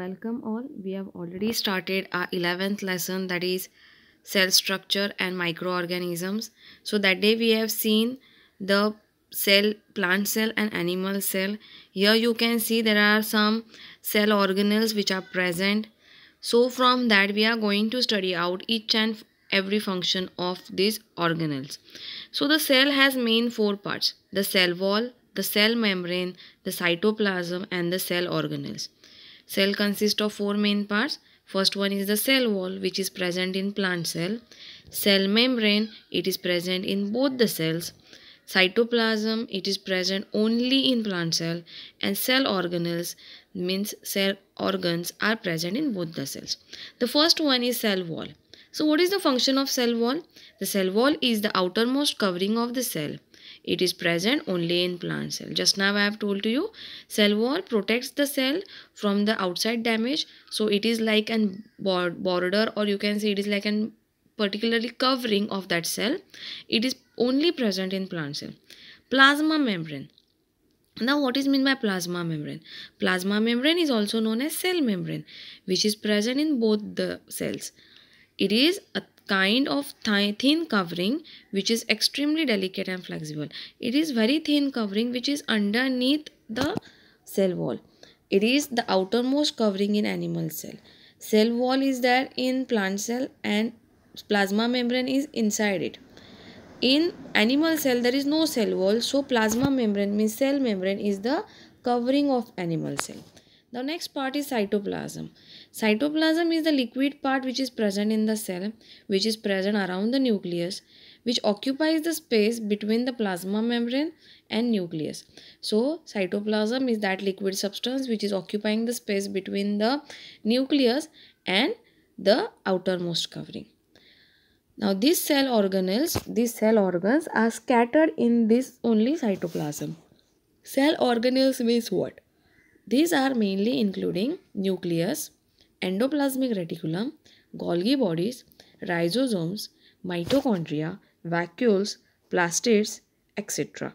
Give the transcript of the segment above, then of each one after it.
welcome all we have already started our 11th lesson that is cell structure and microorganisms so that day we have seen the cell plant cell and animal cell here you can see there are some cell organelles which are present so from that we are going to study out each and every function of these organelles so the cell has main four parts the cell wall the cell membrane the cytoplasm and the cell organelles Cell consists of four main parts. First one is the cell wall which is present in plant cell. Cell membrane, it is present in both the cells. Cytoplasm, it is present only in plant cell. And cell organelles, means cell organs are present in both the cells. The first one is cell wall. So what is the function of cell wall? The cell wall is the outermost covering of the cell. It is present only in plant cell. Just now I have told to you, cell wall protects the cell from the outside damage. So it is like an border or you can say it is like an particularly covering of that cell. It is only present in plant cell. Plasma membrane. Now what is meant by plasma membrane? Plasma membrane is also known as cell membrane which is present in both the cells. It is a kind of thin covering which is extremely delicate and flexible. It is very thin covering which is underneath the cell wall. It is the outermost covering in animal cell. Cell wall is there in plant cell and plasma membrane is inside it. In animal cell there is no cell wall so plasma membrane means cell membrane is the covering of animal cell. The next part is cytoplasm. Cytoplasm is the liquid part which is present in the cell, which is present around the nucleus, which occupies the space between the plasma membrane and nucleus. So, cytoplasm is that liquid substance which is occupying the space between the nucleus and the outermost covering. Now, these cell organelles, these cell organs are scattered in this only cytoplasm. Cell organelles means what? These are mainly including nucleus, endoplasmic reticulum, Golgi bodies, rhizosomes, mitochondria, vacuoles, plastids, etc.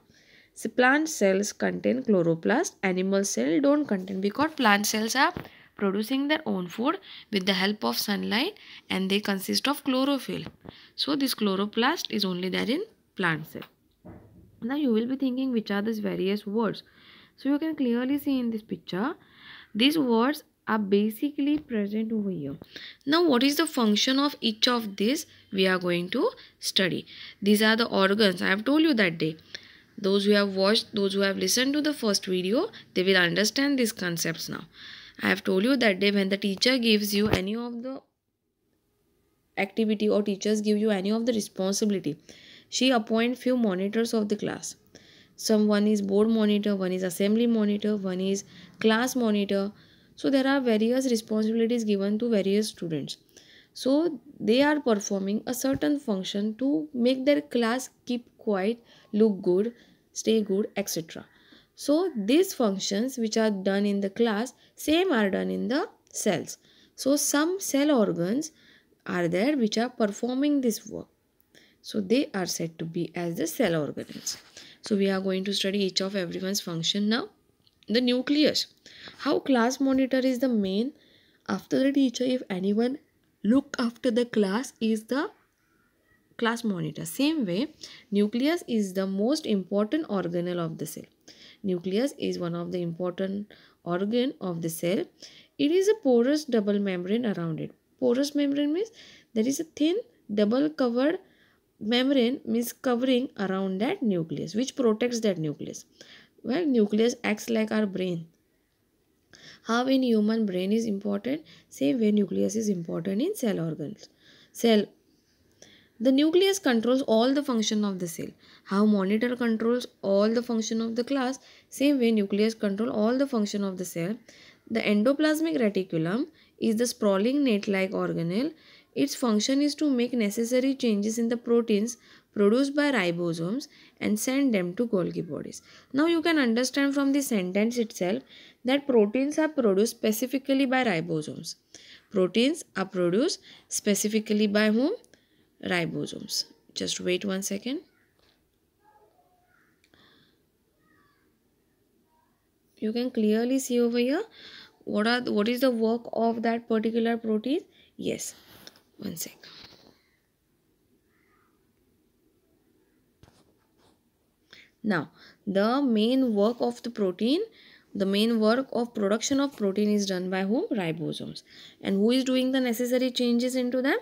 So plant cells contain chloroplast, animal cell don't contain because plant cells are producing their own food with the help of sunlight and they consist of chlorophyll. So this chloroplast is only there in plant cell. Now you will be thinking which are these various words. So you can clearly see in this picture these words are basically present over here. Now what is the function of each of these we are going to study. These are the organs I have told you that day. Those who have watched, those who have listened to the first video, they will understand these concepts now. I have told you that day when the teacher gives you any of the activity or teachers give you any of the responsibility. She appoint few monitors of the class. Some one is board monitor, one is assembly monitor, one is class monitor, so there are various responsibilities given to various students. So they are performing a certain function to make their class keep quiet, look good, stay good, etc. So these functions which are done in the class, same are done in the cells. So some cell organs are there which are performing this work. So they are said to be as the cell organs. So we are going to study each of everyone's function now the nucleus how class monitor is the main after the teacher if anyone look after the class is the class monitor same way nucleus is the most important organelle of the cell nucleus is one of the important organ of the cell it is a porous double membrane around it porous membrane means there is a thin double covered membrane means covering around that nucleus which protects that nucleus where nucleus acts like our brain how in human brain is important same way nucleus is important in cell organs cell the nucleus controls all the function of the cell how monitor controls all the function of the class same way nucleus control all the function of the cell the endoplasmic reticulum is the sprawling net like organelle its function is to make necessary changes in the proteins produced by ribosomes and send them to Golgi bodies. Now you can understand from the sentence itself that proteins are produced specifically by ribosomes. Proteins are produced specifically by whom? Ribosomes. Just wait one second. You can clearly see over here what are what is the work of that particular protein. Yes, one second. Now, the main work of the protein, the main work of production of protein is done by whom? Ribosomes. And who is doing the necessary changes into them?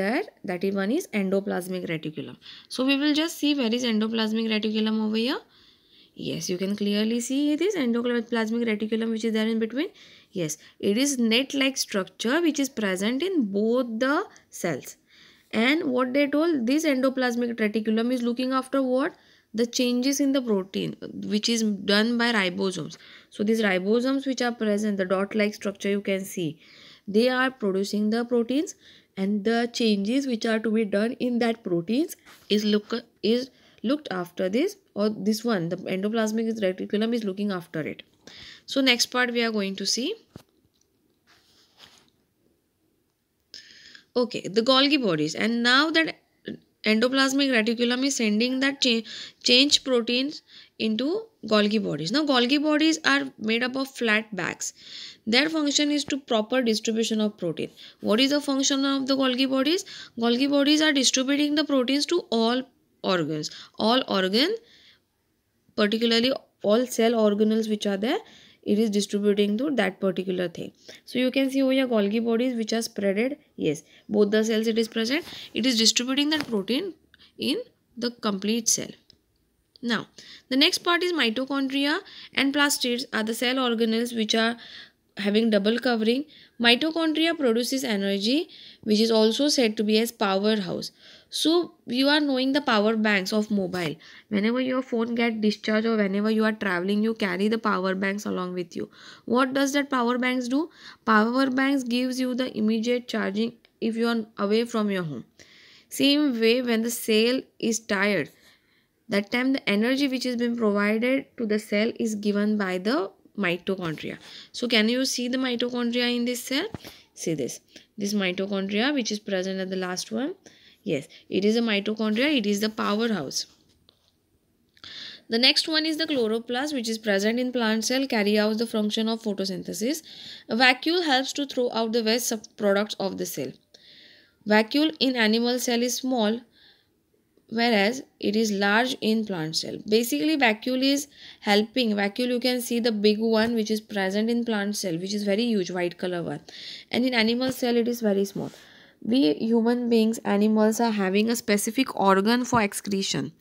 There, that is one is endoplasmic reticulum. So, we will just see where is endoplasmic reticulum over here. Yes, you can clearly see it is endoplasmic reticulum which is there in between. Yes, it is net-like structure which is present in both the cells. And what they told, this endoplasmic reticulum is looking after what? the changes in the protein which is done by ribosomes so these ribosomes which are present the dot like structure you can see they are producing the proteins and the changes which are to be done in that proteins is look is looked after this or this one the endoplasmic reticulum is looking after it so next part we are going to see okay the golgi bodies and now that endoplasmic reticulum is sending that change proteins into Golgi bodies. Now Golgi bodies are made up of flat bags. Their function is to proper distribution of protein. What is the function of the Golgi bodies? Golgi bodies are distributing the proteins to all organs. All organ particularly all cell organelles which are there it is distributing to that particular thing so you can see over here golgi bodies which are spreaded yes both the cells it is present it is distributing that protein in the complete cell now the next part is mitochondria and plastids are the cell organelles which are having double covering mitochondria produces energy which is also said to be as powerhouse so you are knowing the power banks of mobile whenever your phone get discharged or whenever you are traveling you carry the power banks along with you what does that power banks do power banks gives you the immediate charging if you are away from your home same way when the cell is tired that time the energy which has been provided to the cell is given by the mitochondria. So can you see the mitochondria in this cell? See this. This mitochondria which is present at the last one. Yes, it is a mitochondria. It is the powerhouse. The next one is the chloroplast which is present in plant cell carry out the function of photosynthesis. A vacuole helps to throw out the waste products of the cell. Vacuole in animal cell is small whereas it is large in plant cell basically vacuole is helping vacuole you can see the big one which is present in plant cell which is very huge white color one and in animal cell it is very small we human beings animals are having a specific organ for excretion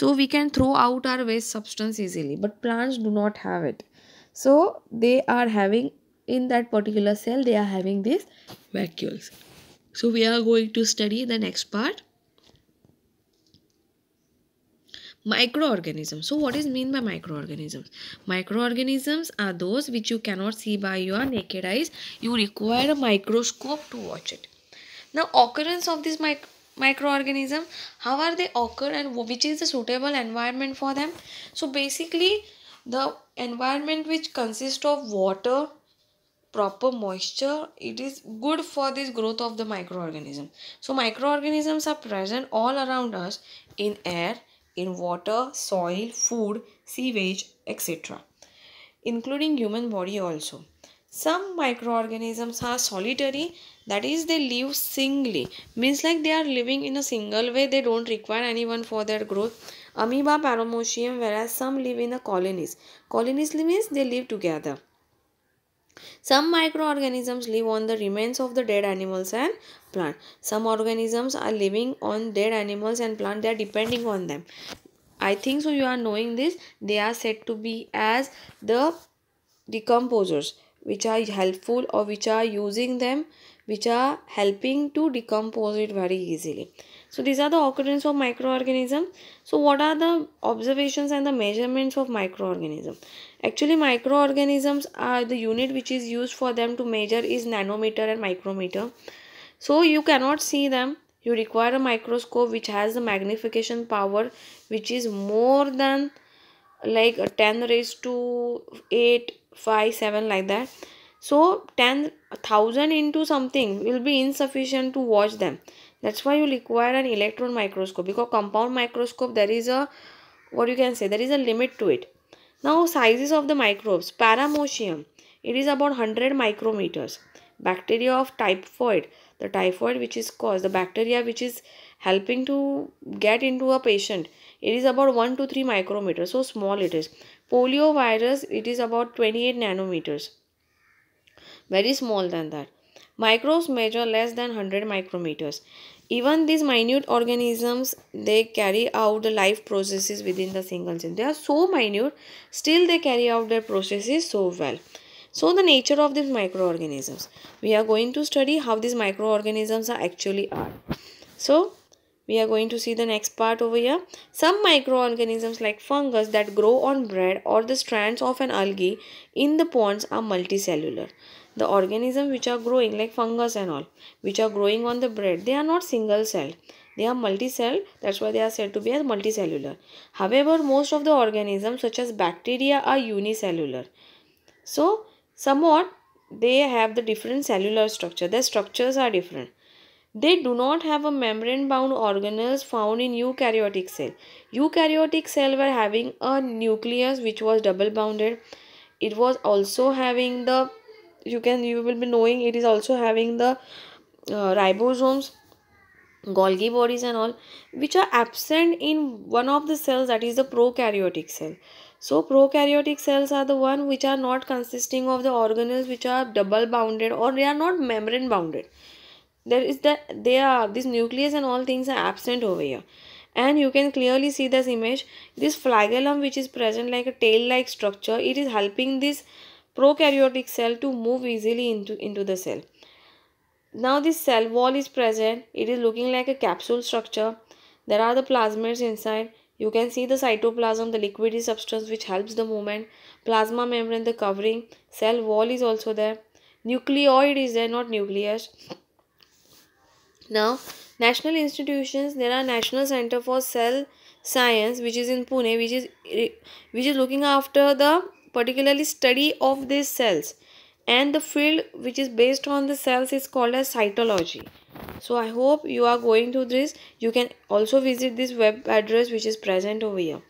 so we can throw out our waste substance easily but plants do not have it so they are having in that particular cell they are having these vacuoles so we are going to study the next part Microorganisms. So what is mean by microorganisms? Microorganisms are those which you cannot see by your naked eyes. You require a microscope to watch it. Now occurrence of this mic microorganism, how are they occur and which is the suitable environment for them? So basically the environment which consists of water, proper moisture it is good for this growth of the microorganism so microorganisms are present all around us in air in water, soil, food, sewage, etc. including human body also. Some microorganisms are solitary that is they live singly means like they are living in a single way they don't require anyone for their growth. Amoeba, Paramecium whereas some live in a colonies. Colonies means they live together. Some microorganisms live on the remains of the dead animals and plant. Some organisms are living on dead animals and plant. They are depending on them. I think so you are knowing this. They are said to be as the decomposers which are helpful or which are using them which are helping to decompose it very easily. So these are the occurrence of microorganism. So what are the observations and the measurements of microorganism? Actually microorganisms are the unit which is used for them to measure is nanometer and micrometer. So you cannot see them. You require a microscope which has the magnification power which is more than like 10 raised to 8, 5, 7 like that. So 10,000 into something will be insufficient to watch them that's why you require an electron microscope because compound microscope there is a what you can say there is a limit to it now sizes of the microbes paramecium it is about 100 micrometers bacteria of typhoid the typhoid which is caused the bacteria which is helping to get into a patient it is about 1 to 3 micrometers so small it is polio virus it is about 28 nanometers very small than that Microbes measure less than 100 micrometers. Even these minute organisms, they carry out the life processes within the single cell. They are so minute, still they carry out their processes so well. So the nature of these microorganisms. We are going to study how these microorganisms are actually are. So we are going to see the next part over here some microorganisms like fungus that grow on bread or the strands of an algae in the ponds are multicellular the organisms which are growing like fungus and all which are growing on the bread they are not single cell. they are multicell that's why they are said to be as multicellular however most of the organisms such as bacteria are unicellular so somewhat they have the different cellular structure their structures are different they do not have a membrane-bound organelles found in eukaryotic cell. Eukaryotic cell were having a nucleus which was double-bounded. It was also having the, you can, you will be knowing it is also having the uh, ribosomes, Golgi bodies and all which are absent in one of the cells that is the prokaryotic cell. So prokaryotic cells are the one which are not consisting of the organelles which are double bounded or they are not membrane bounded there is that they are this nucleus and all things are absent over here and you can clearly see this image this flagellum which is present like a tail like structure it is helping this prokaryotic cell to move easily into into the cell now this cell wall is present it is looking like a capsule structure there are the plasmids inside you can see the cytoplasm the liquidy substance which helps the movement plasma membrane the covering cell wall is also there nucleoid is there not nucleus now, national institutions, there are National Center for Cell Science, which is in Pune, which is which is looking after the particularly study of these cells. And the field which is based on the cells is called as cytology. So I hope you are going through this. You can also visit this web address which is present over here.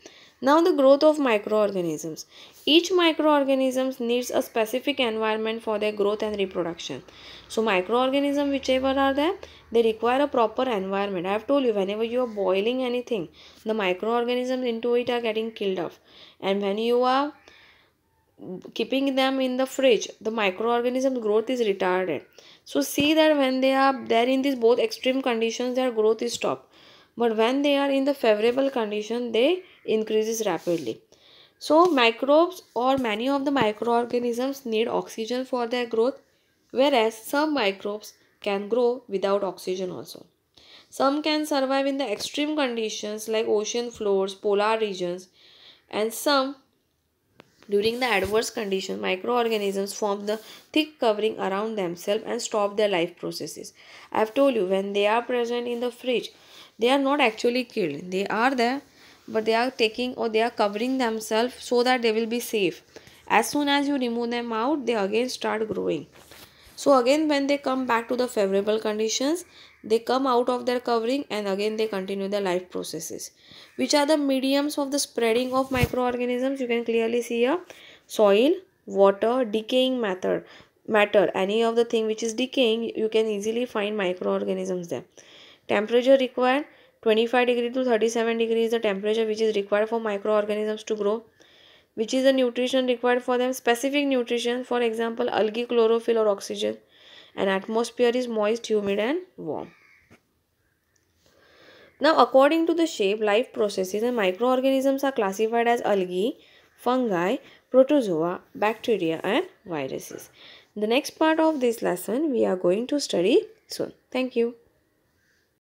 Now the growth of microorganisms. Each microorganism needs a specific environment for their growth and reproduction. So microorganisms whichever are there, they require a proper environment. I have told you whenever you are boiling anything, the microorganisms into it are getting killed off. And when you are keeping them in the fridge the microorganism growth is retarded so see that when they are there in these both extreme conditions their growth is stopped but when they are in the favorable condition they increases rapidly. So microbes or many of the microorganisms need oxygen for their growth whereas some microbes can grow without oxygen also. Some can survive in the extreme conditions like ocean floors, polar regions and some during the adverse condition, microorganisms form the thick covering around themselves and stop their life processes. I have told you, when they are present in the fridge, they are not actually killed. They are there but they are taking or they are covering themselves so that they will be safe as soon as you remove them out they again start growing so again when they come back to the favorable conditions they come out of their covering and again they continue their life processes which are the mediums of the spreading of microorganisms you can clearly see here soil water decaying matter matter any of the thing which is decaying you can easily find microorganisms there temperature required 25 degree to 37 degree is the temperature which is required for microorganisms to grow which is the nutrition required for them specific nutrition for example algae chlorophyll or oxygen and atmosphere is moist humid and warm now according to the shape life processes and microorganisms are classified as algae fungi protozoa bacteria and viruses the next part of this lesson we are going to study soon thank you